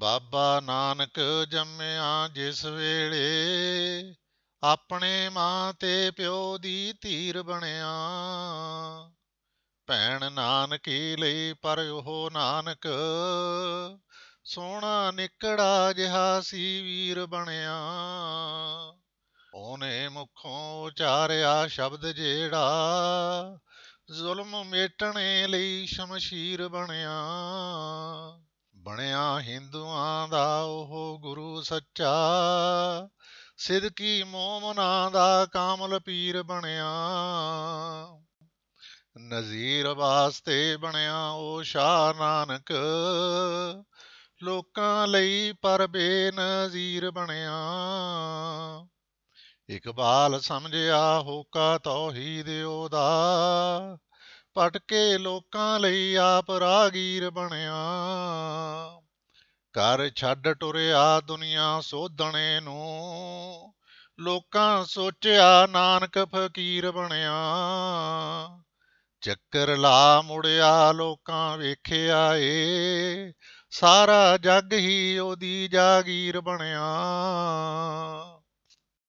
ਬਾਬਾ ਨਾਨਕ ਜੰਮਿਆ ਜਿਸ ਵੇਲੇ ਆਪਣੇ ਮਾਂ ਤੇ ਪਿਓ ਦੀ ਧੀਰ ਬਣਿਆ ਭੈਣ ਨਾਨਕੀ ਲਈ ਪਰ ਉਹ ਨਾਨਕ ਸੋਹਣਾ ਨਿਕੜਾ ਜਿਹਾ ਸੀ ਵੀਰ ਬਣਿਆ ਉਹਨੇ ਮੁਖੋਂ ਉਚਾਰਿਆ ਸ਼ਬਦ ਜਿਹੜਾ ਜ਼ੁਲਮ ਮੇਟਣੇ ਲਈ ਸ਼ਮਸ਼ੀਰ ਬਣਿਆ ਬਣਿਆ Hindu ਗੁਰੂਆਂ ਦਾ ਉਹ ਗੁਰੂ ਸੱਚਾ ਸਿਦਕੀ ਮੋਮਨਾ ਦਾ ਕਾਮਲ ਪੀਰ ਬਣਿਆ ਨਜ਼ੀਰ ਵਾਸਤੇ ਬਣਿਆ ਉਹ ਸ਼ਾ ਨਾਨਕ ਲੋਕਾਂ ਲਈ ਪਰ ਬੇਨਜ਼ੀਰ ਬਣਿਆ ਇਕਬਾਲ ਸਮਝਿਆ ਹੋਕਾ ਤੌਹੀਦ ਉਹਦਾ ਪਟਕੇ ਲੋਕਾਂ ਲਈ ਆਪ ਰਾਗੀਰ ਬਣਿਆ ਕਰ ਛੱਡ ਟੁਰਿਆ ਦੁਨੀਆ ਸੋਧਣੇ ਨੂੰ ਲੋਕਾਂ ਸੋਚਿਆ ਨਾਨਕ ਫਕੀਰ ਬਣਿਆ ਚੱਕਰ ਲਾ ਮੁੜਿਆ ਲੋਕਾਂ ਵੇਖਿਆ ਏ ਸਾਰਾ ਜੱਗ ਹੀ ਉਹਦੀ ਜਾਗੀਰ ਬਣਿਆ